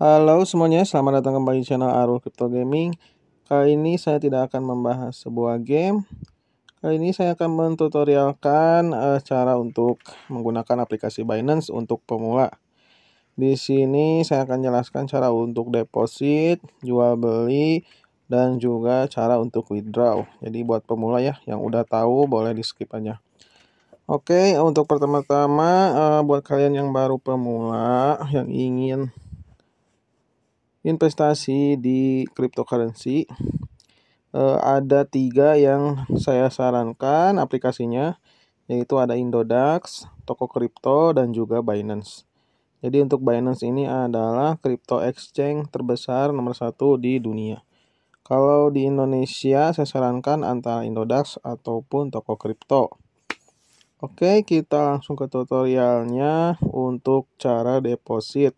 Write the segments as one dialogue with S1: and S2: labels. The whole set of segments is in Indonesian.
S1: Halo semuanya, selamat datang kembali di channel Arul Crypto Gaming. Kali ini saya tidak akan membahas sebuah game. Kali ini saya akan mentutorialkan uh, cara untuk menggunakan aplikasi Binance untuk pemula. Di sini saya akan jelaskan cara untuk deposit, jual beli, dan juga cara untuk withdraw. Jadi buat pemula ya, yang udah tahu boleh di skip aja. Oke, untuk pertama-tama uh, buat kalian yang baru pemula yang ingin investasi di cryptocurrency uh, ada tiga yang saya sarankan aplikasinya yaitu ada Indodax, Toko Kripto dan juga Binance. Jadi untuk Binance ini adalah crypto exchange terbesar nomor satu di dunia. Kalau di Indonesia saya sarankan antara Indodax ataupun Toko Kripto. Oke, kita langsung ke tutorialnya untuk cara deposit.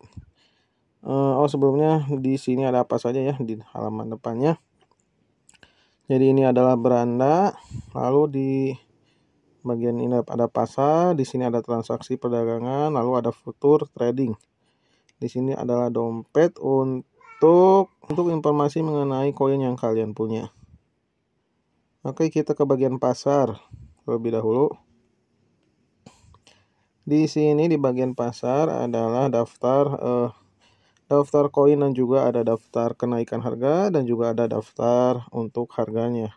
S1: Eh, oh sebelumnya di sini ada apa saja ya di halaman depannya jadi ini adalah beranda lalu di bagian ini ada pasar di sini ada transaksi perdagangan lalu ada futur trading di sini adalah dompet untuk untuk informasi mengenai koin yang kalian punya oke kita ke bagian pasar lebih dahulu di sini di bagian pasar adalah daftar eh, daftar koin dan juga ada daftar kenaikan harga dan juga ada daftar untuk harganya.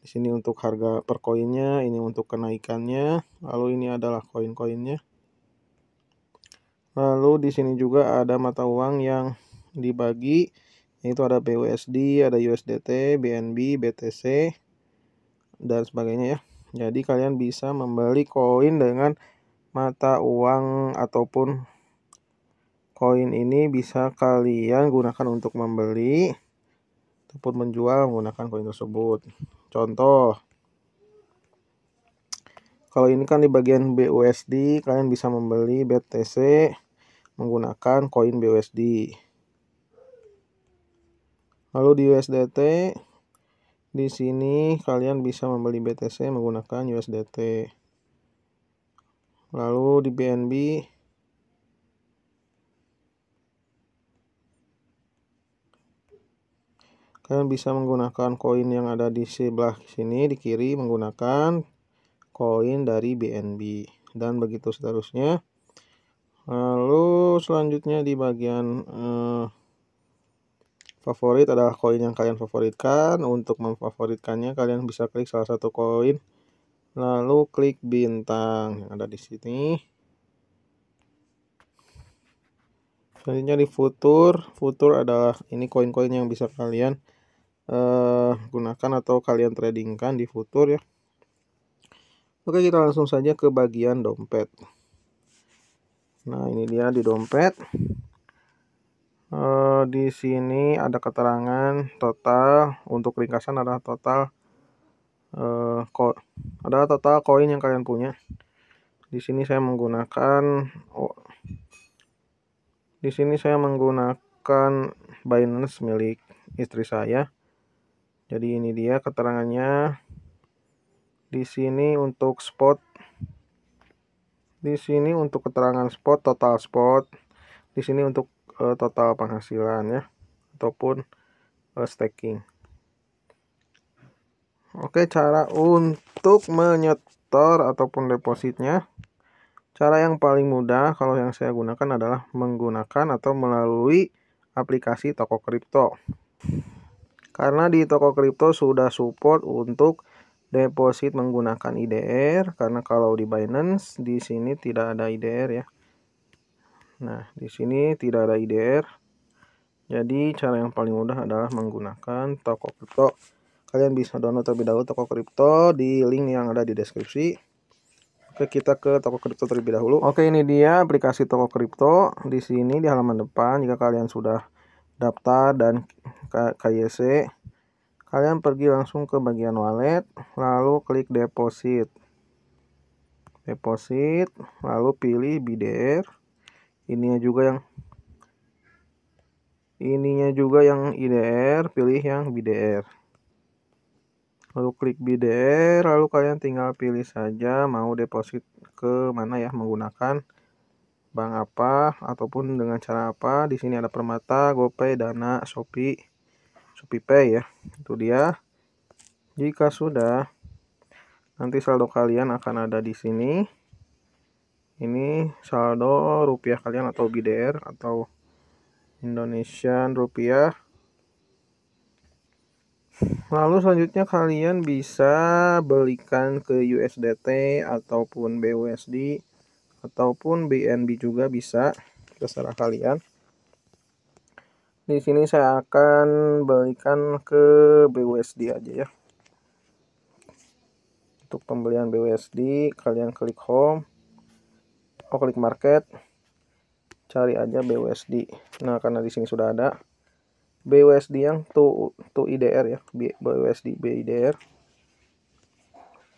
S1: Di sini untuk harga per koinnya, ini untuk kenaikannya, lalu ini adalah koin-koinnya. Lalu di sini juga ada mata uang yang dibagi yaitu ada BUSD, ada USDT, BNB, BTC dan sebagainya ya. Jadi kalian bisa membeli koin dengan mata uang ataupun koin ini bisa kalian gunakan untuk membeli ataupun menjual menggunakan koin tersebut. Contoh, kalau ini kan di bagian BUSD, kalian bisa membeli BTC menggunakan koin BUSD. Lalu di USDT, di sini kalian bisa membeli BTC menggunakan USDT. Lalu di BNB, Kalian bisa menggunakan koin yang ada di sebelah sini di kiri menggunakan koin dari BNB dan begitu seterusnya. Lalu selanjutnya di bagian eh, favorit adalah koin yang kalian favoritkan. Untuk memfavoritkannya kalian bisa klik salah satu koin lalu klik bintang yang ada di sini. Selanjutnya di futur, futur adalah ini koin-koin yang bisa kalian uh, gunakan atau kalian tradingkan di futur ya. Oke kita langsung saja ke bagian dompet. Nah ini dia di dompet. uh, di sini ada keterangan total untuk ringkasan adalah total uh, eh, ada total koin yang kalian punya. Di sini saya menggunakan oh, di sini saya menggunakan Binance milik istri saya jadi ini dia keterangannya. Di sini untuk spot. Di sini untuk keterangan spot, total spot. Di sini untuk uh, total penghasilan ya ataupun uh, staking. Oke, cara untuk menyetor ataupun depositnya. Cara yang paling mudah kalau yang saya gunakan adalah menggunakan atau melalui aplikasi toko kripto karena di toko kripto sudah support untuk deposit menggunakan IDR karena kalau di Binance di sini tidak ada IDR ya. Nah, di sini tidak ada IDR. Jadi cara yang paling mudah adalah menggunakan toko kripto. Kalian bisa download terlebih dahulu toko kripto di link yang ada di deskripsi. Oke, kita ke toko kripto terlebih dahulu. Oke, ini dia aplikasi toko kripto. Di sini di halaman depan jika kalian sudah daftar dan KYC. Kalian pergi langsung ke bagian wallet, lalu klik deposit. Deposit, lalu pilih BDR. Ininya juga yang ininya juga yang IDR, pilih yang BDR. Lalu klik BDR, lalu kalian tinggal pilih saja mau deposit ke mana ya menggunakan bank apa ataupun dengan cara apa. Di sini ada Permata, GoPay, Dana, Shopee, Shopee Pay ya. Itu dia. Jika sudah, nanti saldo kalian akan ada di sini. Ini saldo rupiah kalian atau BDR atau Indonesian rupiah. Lalu selanjutnya kalian bisa belikan ke USDT ataupun BUSD ataupun BNB juga bisa terserah kalian di sini saya akan berikan ke BUSD aja ya untuk pembelian BUSD kalian klik home oh klik market cari aja BUSD nah karena di sini sudah ada BUSD yang to to IDR ya BUSD BIDR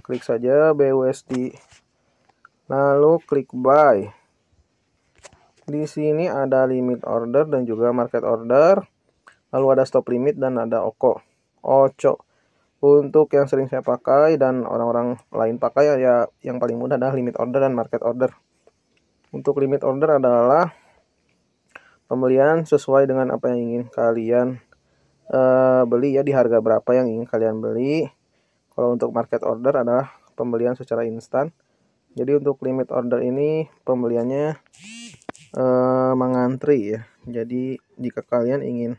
S1: klik saja BUSD Lalu klik buy. Di sini ada limit order dan juga market order. Lalu ada stop limit dan ada oko Oco. Untuk yang sering saya pakai dan orang-orang lain pakai ya, ya yang paling mudah adalah limit order dan market order. Untuk limit order adalah pembelian sesuai dengan apa yang ingin kalian uh, beli ya di harga berapa yang ingin kalian beli. Kalau untuk market order adalah pembelian secara instan jadi untuk limit order ini pembeliannya eh, mengantri ya jadi jika kalian ingin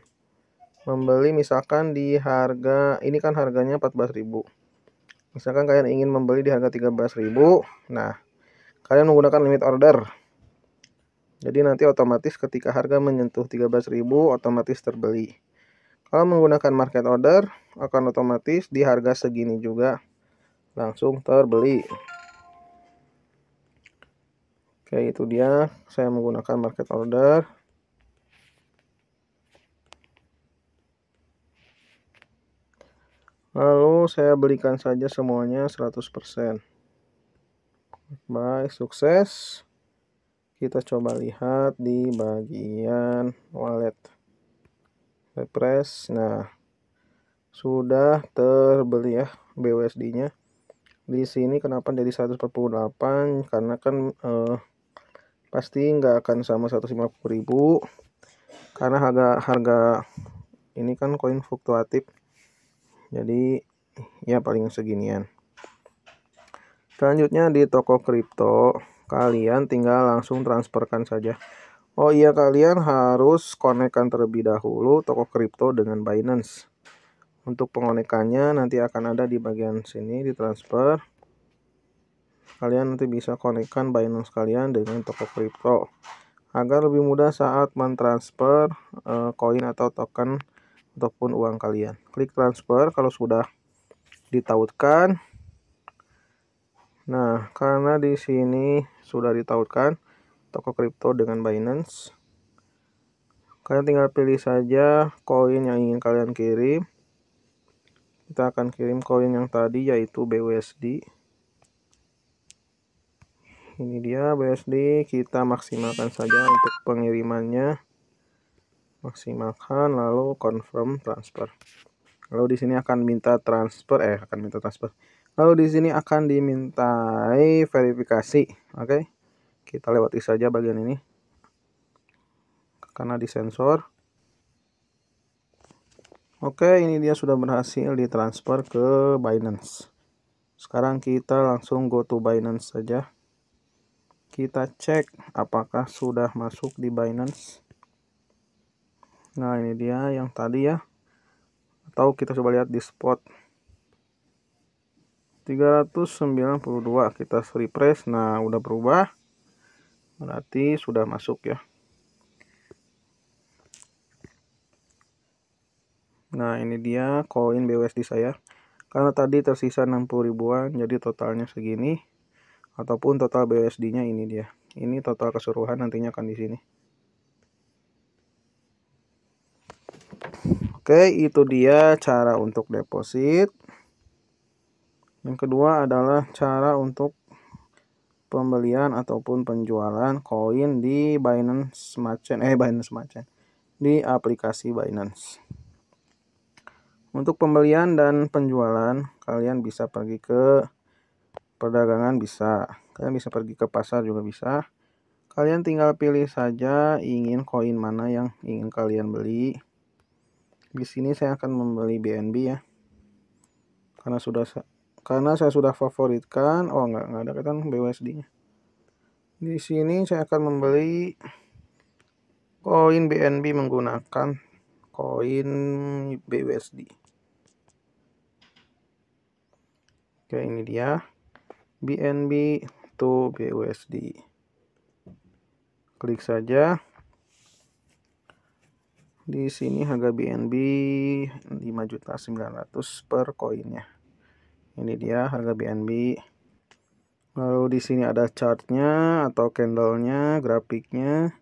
S1: membeli misalkan di harga ini kan harganya 14.000 misalkan kalian ingin membeli di harga 13.000 nah kalian menggunakan limit order jadi nanti otomatis ketika harga menyentuh 13.000 otomatis terbeli kalau menggunakan market order akan otomatis di harga segini juga langsung terbeli Oke, itu dia. Saya menggunakan market order. Lalu saya belikan saja semuanya 100%. Baik, sukses. Kita coba lihat di bagian wallet. Refresh. Nah, sudah terbeli ya BUSD-nya. Di sini kenapa jadi 148? Karena kan eh, pasti nggak akan sama 150.000 karena harga harga ini kan koin fluktuatif jadi ya paling seginian selanjutnya di toko kripto kalian tinggal langsung transferkan saja Oh iya kalian harus konekkan terlebih dahulu toko kripto dengan Binance untuk pengonekannya nanti akan ada di bagian sini di transfer kalian nanti bisa konekkan Binance kalian dengan toko crypto agar lebih mudah saat mentransfer eh, koin uh, atau token ataupun uang kalian. Klik transfer kalau sudah ditautkan. Nah, karena di sini sudah ditautkan toko crypto dengan Binance, kalian tinggal pilih saja koin yang ingin kalian kirim kita akan kirim koin yang tadi yaitu BUSD ini dia BSD kita maksimalkan saja untuk pengirimannya maksimalkan lalu confirm transfer lalu di sini akan minta transfer eh akan minta transfer lalu di sini akan dimintai verifikasi oke okay? kita lewati saja bagian ini karena disensor oke ini dia sudah berhasil ditransfer ke Binance sekarang kita langsung go to Binance saja kita cek apakah sudah masuk di Binance nah ini dia yang tadi ya atau kita coba lihat di spot 392 kita refresh nah udah berubah berarti sudah masuk ya nah ini dia koin BUSD saya karena tadi tersisa 60 ribuan jadi totalnya segini ataupun total BUSD-nya ini dia. Ini total keseluruhan nantinya akan di sini. Oke, itu dia cara untuk deposit. Yang kedua adalah cara untuk pembelian ataupun penjualan koin di Binance Smart Chain eh Binance Smart Chain di aplikasi Binance. Untuk pembelian dan penjualan, kalian bisa pergi ke perdagangan bisa. Kalian bisa pergi ke pasar juga bisa. Kalian tinggal pilih saja ingin koin mana yang ingin kalian beli. Di sini saya akan membeli BNB ya. Karena sudah karena saya sudah favoritkan. Oh, nggak nggak ada kan BUSD-nya. Di sini saya akan membeli koin BNB menggunakan koin BUSD. Oke, ini dia. BNB to BUSD. Klik saja. Di sini harga BNB 5.900 per koinnya. Ini dia harga BNB. Lalu di sini ada chartnya atau candlenya, grafiknya.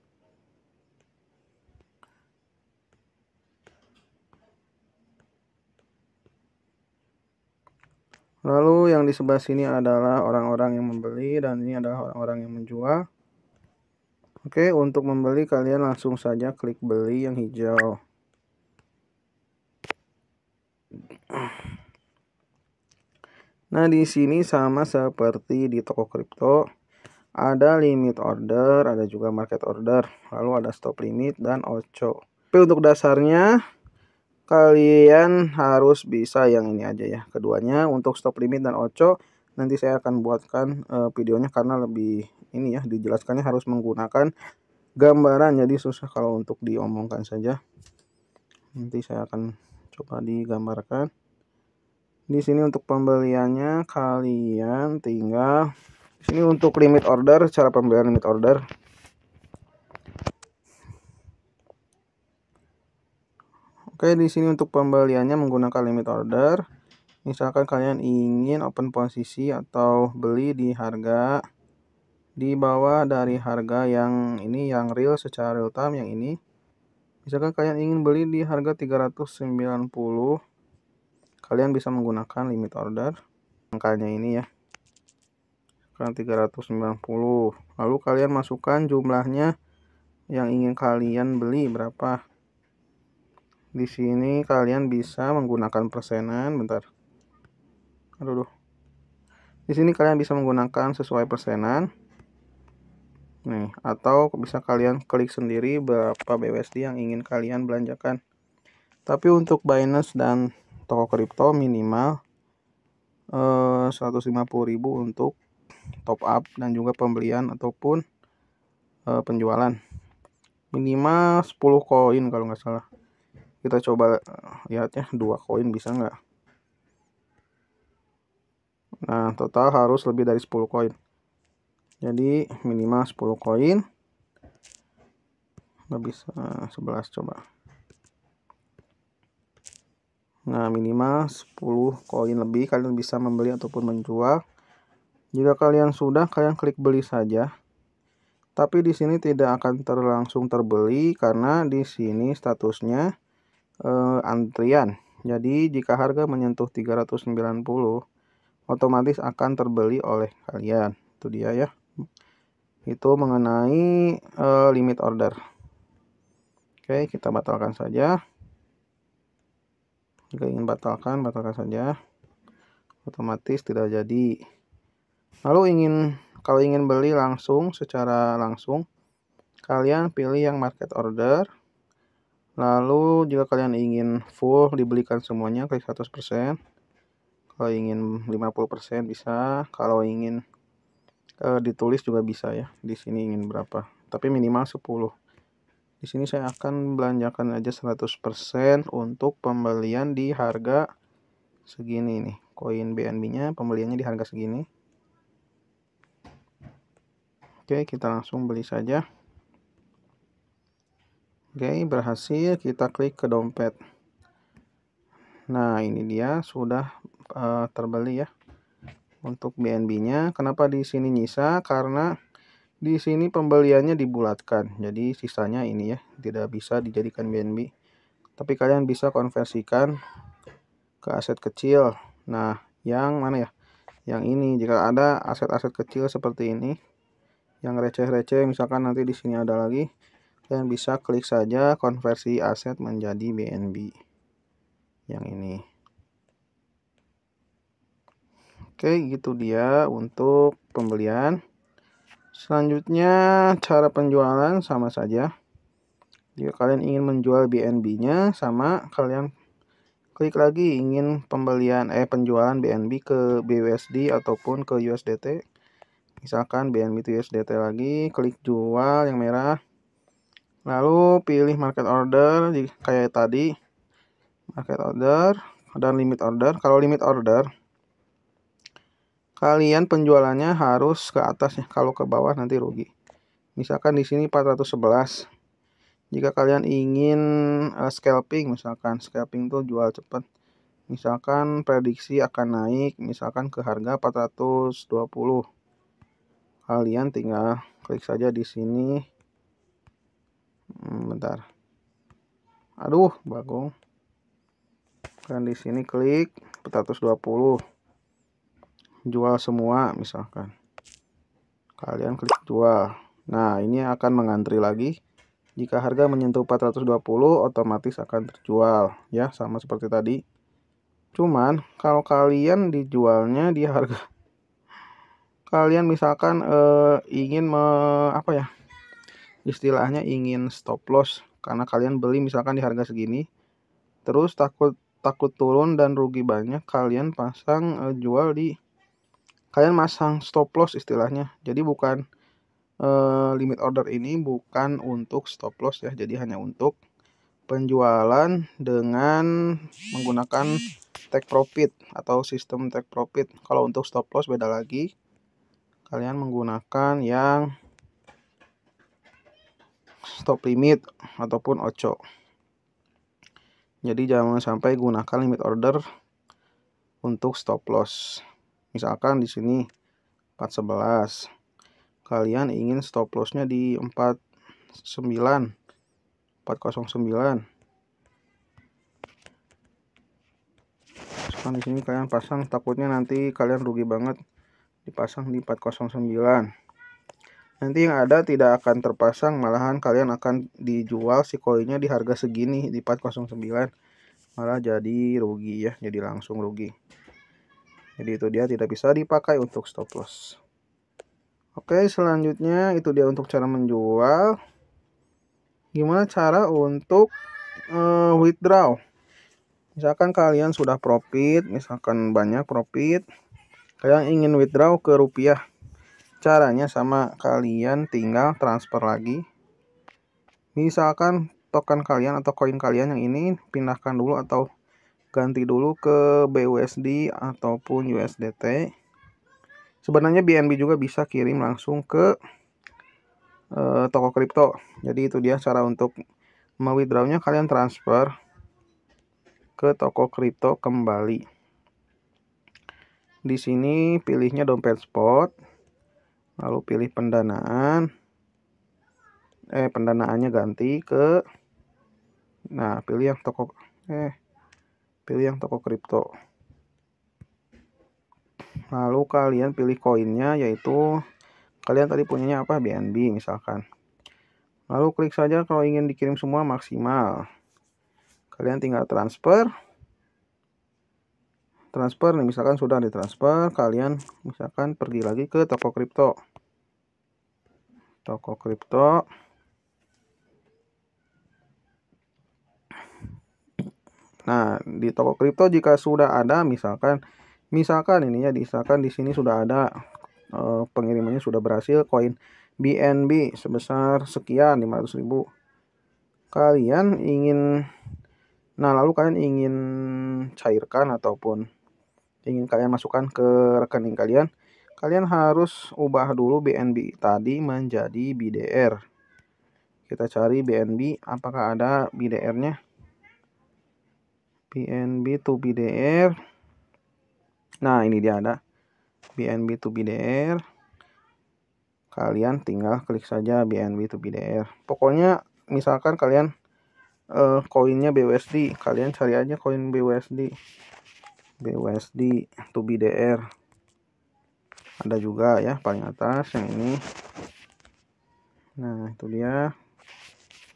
S1: Lalu yang di sebelah sini adalah orang-orang yang membeli dan ini adalah orang-orang yang menjual. Oke, untuk membeli kalian langsung saja klik beli yang hijau. Nah, di sini sama seperti di toko kripto. Ada limit order, ada juga market order, lalu ada stop limit dan oco Tapi untuk dasarnya kalian harus bisa yang ini aja ya keduanya untuk stop limit dan oco nanti saya akan buatkan uh, videonya karena lebih ini ya dijelaskannya harus menggunakan gambaran jadi susah kalau untuk diomongkan saja nanti saya akan coba digambarkan di sini untuk pembeliannya kalian tinggal di sini untuk limit order cara pembelian limit order Oke, di sini untuk pembeliannya menggunakan limit order. Misalkan kalian ingin open posisi atau beli di harga di bawah dari harga yang ini yang real secara real time yang ini. Misalkan kalian ingin beli di harga 390, kalian bisa menggunakan limit order angkanya ini ya. Kan Sekarang 390. Lalu kalian masukkan jumlahnya yang ingin kalian beli berapa di sini kalian bisa menggunakan persenan, bentar. Aduh. aduh. Di sini kalian bisa menggunakan sesuai persenan. Nih, atau bisa kalian klik sendiri berapa BUSD yang ingin kalian belanjakan. Tapi untuk Binance dan toko kripto minimal eh, 150.000 untuk top up dan juga pembelian ataupun eh, penjualan. Minimal 10 koin kalau nggak salah kita coba eh, lihat ya dua koin bisa nggak nah total harus lebih dari 10 koin jadi minimal 10 koin nggak bisa 11 eh, coba nah minimal 10 koin lebih kalian bisa membeli ataupun menjual jika kalian sudah kalian klik beli saja tapi di sini tidak akan terlangsung terbeli karena di sini statusnya uh, antrian. Jadi jika harga menyentuh 390 otomatis akan terbeli oleh kalian. Itu dia ya. Itu mengenai uh, limit order. Oke, kita batalkan saja. Jika ingin batalkan, batalkan saja. Otomatis tidak jadi. Lalu ingin kalau ingin beli langsung secara langsung, kalian pilih yang market order Lalu jika kalian ingin full dibelikan semuanya klik 100%. Kalau ingin 50% bisa, kalau ingin uh, ditulis juga bisa ya. Di sini ingin berapa? Tapi minimal 10. Di sini saya akan belanjakan aja 100% untuk pembelian di harga segini nih. Koin BNB-nya pembeliannya di harga segini. Oke, kita langsung beli saja. Oke, okay, berhasil kita klik ke dompet. Nah, ini dia sudah uh, terbeli ya. Untuk BNB-nya, kenapa di sini nyisa? Karena di sini pembeliannya dibulatkan. Jadi sisanya ini ya, tidak bisa dijadikan BNB. Tapi kalian bisa konversikan ke aset kecil. Nah, yang mana ya? Yang ini jika ada aset-aset kecil seperti ini yang receh-receh misalkan nanti di sini ada lagi kalian bisa klik saja konversi aset menjadi BNB yang ini. Oke, gitu dia untuk pembelian. Selanjutnya cara penjualan sama saja. Jika kalian ingin menjual BNB-nya sama kalian klik lagi ingin pembelian eh penjualan BNB ke BUSD ataupun ke USDT. Misalkan BNB to USDT lagi, klik jual yang merah. Lalu pilih market order di, kayak tadi. Market order dan limit order. Kalau limit order kalian penjualannya harus ke atas ya. Kalau ke bawah nanti rugi. Misalkan di sini 411. Jika kalian ingin uh, scalping misalkan scalping tuh jual cepat. Misalkan prediksi akan naik misalkan ke harga 420. Kalian tinggal klik saja di sini Hmm, bentar aduh bagong kan di sini klik 420 jual semua misalkan kalian klik jual nah ini akan mengantri lagi jika harga menyentuh 420 otomatis akan terjual ya sama seperti tadi cuman kalau kalian dijualnya di harga kalian misalkan eh, ingin me, apa ya istilahnya ingin stop loss karena kalian beli misalkan di harga segini terus takut takut turun dan rugi banyak kalian pasang uh, jual di kalian masang stop loss istilahnya jadi bukan uh, limit order ini bukan untuk stop loss ya jadi hanya untuk penjualan dengan menggunakan take profit atau sistem take profit kalau untuk stop loss beda lagi kalian menggunakan yang stop limit ataupun OCO. Jadi jangan sampai gunakan limit order untuk stop loss. Misalkan di sini 411. Kalian ingin stop lossnya di 49 409. Misalkan di sini kalian pasang takutnya nanti kalian rugi banget dipasang di 409. Nanti yang ada tidak akan terpasang, malahan kalian akan dijual si koinnya di harga segini di 409. Malah jadi rugi ya, jadi langsung rugi. Jadi itu dia tidak bisa dipakai untuk stop loss. Oke, selanjutnya itu dia untuk cara menjual. Gimana cara untuk uh, withdraw? Misalkan kalian sudah profit, misalkan banyak profit, kalian ingin withdraw ke rupiah caranya sama kalian tinggal transfer lagi misalkan token kalian atau koin kalian yang ini pindahkan dulu atau ganti dulu ke BUSD ataupun USDT sebenarnya BNB juga bisa kirim langsung ke e, toko kripto jadi itu dia cara untuk withdrawnya kalian transfer ke toko kripto kembali di sini pilihnya dompet spot lalu pilih pendanaan eh pendanaannya ganti ke nah pilih yang toko eh pilih yang toko kripto lalu kalian pilih koinnya yaitu kalian tadi punyanya apa BNB misalkan lalu klik saja kalau ingin dikirim semua maksimal kalian tinggal transfer transfer nih misalkan sudah ditransfer kalian misalkan pergi lagi ke toko kripto toko kripto Nah, di toko kripto jika sudah ada misalkan misalkan ininya, ya misalkan di sini sudah ada e, pengirimannya sudah berhasil koin BNB sebesar sekian 500.000. Kalian ingin nah lalu kalian ingin cairkan ataupun ingin kalian masukkan ke rekening kalian kalian harus ubah dulu BNB tadi menjadi BDR kita cari BNB apakah ada BDR nya BNB to BDR nah ini dia ada BNB to BDR kalian tinggal klik saja BNB to BDR pokoknya misalkan kalian eh, koinnya koinnya BUSD kalian cari aja koin BUSD BUSD to BDR ada juga ya paling atas yang ini nah itu dia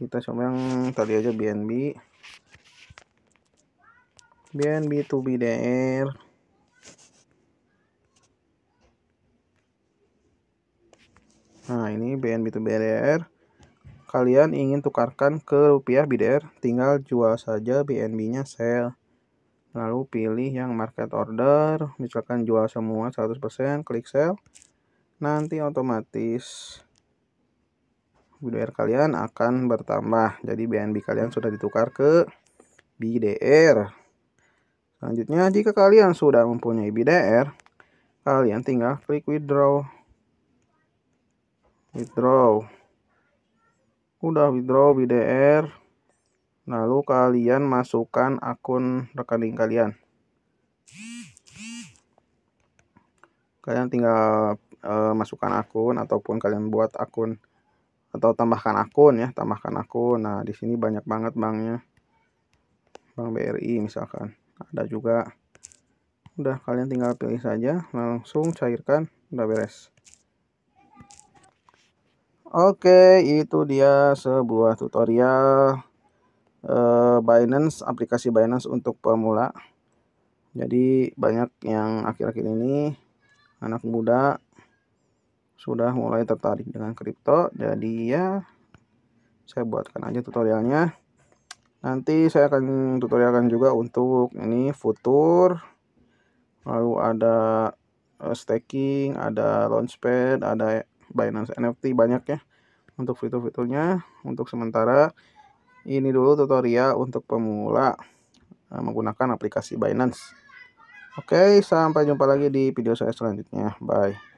S1: kita coba yang tadi aja BNB BNB to BDR nah ini BNB to BDR kalian ingin tukarkan ke rupiah BDR tinggal jual saja BNB nya sell lalu pilih yang market order misalkan jual semua 100% klik sell nanti otomatis BDR kalian akan bertambah jadi BNB kalian sudah ditukar ke BDR selanjutnya jika kalian sudah mempunyai BDR kalian tinggal klik withdraw withdraw udah withdraw BDR Lalu kalian masukkan akun rekening kalian. Kalian tinggal uh, masukkan akun ataupun kalian buat akun atau tambahkan akun ya, tambahkan akun. Nah, di sini banyak banget banknya. Bank BRI misalkan. Ada juga. Udah kalian tinggal pilih saja, langsung cairkan, udah beres. Oke, itu dia sebuah tutorial Eh, Binance, aplikasi Binance untuk pemula. Jadi banyak yang akhir-akhir ini anak muda sudah mulai tertarik dengan kripto. Jadi ya saya buatkan aja tutorialnya. Nanti saya akan tutorialkan juga untuk ini futur. Lalu ada eh, staking, ada launchpad, ada Binance NFT banyak ya untuk fitur-fiturnya. Untuk sementara ini dulu tutorial untuk pemula eh, menggunakan aplikasi Binance. Oke, sampai jumpa lagi di video saya selanjutnya. Bye.